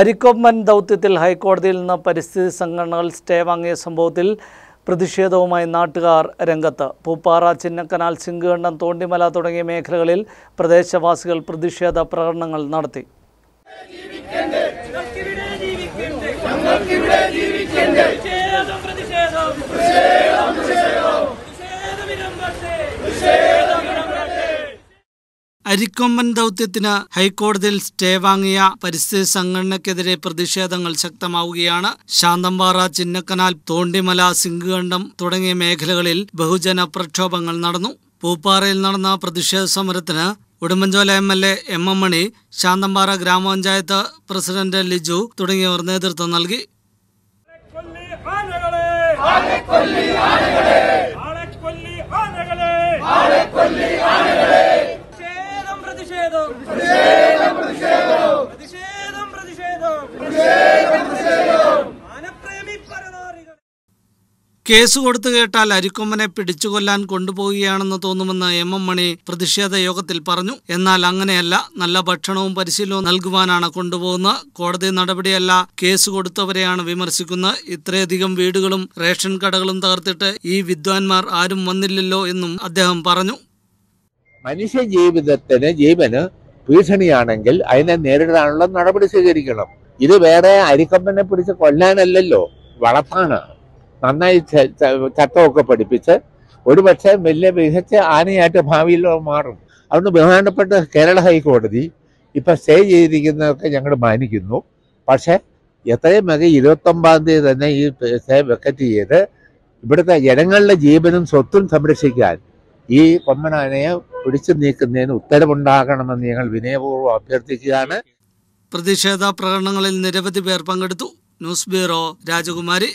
അരിക്കൊമ്പൻ ദൗത്യത്തിൽ ഹൈക്കോടതിയിൽ നിന്ന് പരിസ്ഥിതി സംഘടനകൾ സ്റ്റേ വാങ്ങിയ സംഭവത്തിൽ പ്രതിഷേധവുമായി നാട്ടുകാർ രംഗത്ത് പൂപ്പാറ ചിന്നക്കനാൽ സിംഗുകണ്ഠം തോണ്ടിമല തുടങ്ങിയ മേഖലകളിൽ പ്രദേശവാസികൾ പ്രതിഷേധ പ്രകടനങ്ങൾ നടത്തി പ്രതിഷേധം അരിക്കൊമ്പൻ ദൗത്യത്തിന് ഹൈക്കോടതിയിൽ സ്റ്റേ വാങ്ങിയ പരിസ്ഥിതി സംഘടനയ്ക്കെതിരെ പ്രതിഷേധങ്ങൾ ശക്തമാവുകയാണ് ശാന്തമ്പാറ ചിന്നക്കനാൽ തോണ്ടിമല സിംഗുകണ്ഠം തുടങ്ങിയ മേഖലകളിൽ ബഹുജന പ്രക്ഷോഭങ്ങൾ നടന്നു പൂപ്പാറയിൽ നടന്ന പ്രതിഷേധ സമരത്തിന് Udumbanchola M L A M M Mani Santhanpara ഗ്രാമപഞ്ചായത്ത് പ്രസിഡന്റ് ലിജു തുടങ്ങിയവർ നേതൃത്വം നൽകി പ്രതിഷേധം പ്രതിഷേധം പ്രതിഷേധം കേസ് കൊടുത്തു കേട്ടാൽ അരിക്കൊമ്പനെ പിടിച്ചുകൊല്ലാൻ കൊണ്ടുപോവുകയാണെന്ന് തോന്നുമെന്ന് എം എം മണി പ്രതിഷേധ യോഗത്തിൽ പറഞ്ഞു എന്നാൽ അങ്ങനെയല്ല നല്ല ഭക്ഷണവും പരിശീലനവും നൽകുവാനാണ് കൊണ്ടുപോകുന്നത് കോടതി നടപടിയല്ല കേസ് കൊടുത്തവരെയാണ് വിമർശിക്കുന്നത് ഇത്രയധികം വീടുകളും റേഷൻ കടകളും തകർത്തിട്ട് ഈ വിദ്വാൻമാർ ആരും വന്നില്ലല്ലോ എന്നും അദ്ദേഹം പറഞ്ഞു മനുഷ്യ ജീവിതത്തിന് ജീവന് ഭീഷണിയാണെങ്കിൽ അതിനെ നേരിടാനുള്ള നടപടി സ്വീകരിക്കണം ഇത് വേറെ അരിക്കമ്പനെ പിടിച്ച് കൊല്ലാനല്ലല്ലോ വളർത്താണ് നന്നായി ചത്തമൊക്കെ പഠിപ്പിച്ച് ഒരുപക്ഷെ വലിയ മികച്ച ആനയായിട്ട് ഭാവിയിൽ മാറും അതുകൊണ്ട് ബഹുമാനപ്പെട്ട കേരള ഹൈക്കോടതി ഇപ്പൊ സ്റ്റേ ചെയ്തിരിക്കുന്നതൊക്കെ ഞങ്ങൾ മാനിക്കുന്നു പക്ഷേ എത്രയും വേഗം ഇരുപത്തൊമ്പതാം തീയതി തന്നെ ഈ സ്റ്റേ വെക്കറ്റ് ചെയ്ത് ഇവിടുത്തെ ജനങ്ങളുടെ ജീവനും സ്വത്തും സംരക്ഷിക്കാൻ ഈ കൊമ്മനാനയെ പിടിച്ചു നീക്കുന്നതിന് ഉത്തരവുണ്ടാകണമെന്ന് ഞങ്ങൾ വിനയപൂർവ്വം അഭ്യർത്ഥിക്കുകയാണ് പ്രതിഷേധ പ്രകടനങ്ങളിൽ നിരവധി പേർ പങ്കെടുത്തു ന്യൂസ് ബ്യൂറോ രാജകുമാരി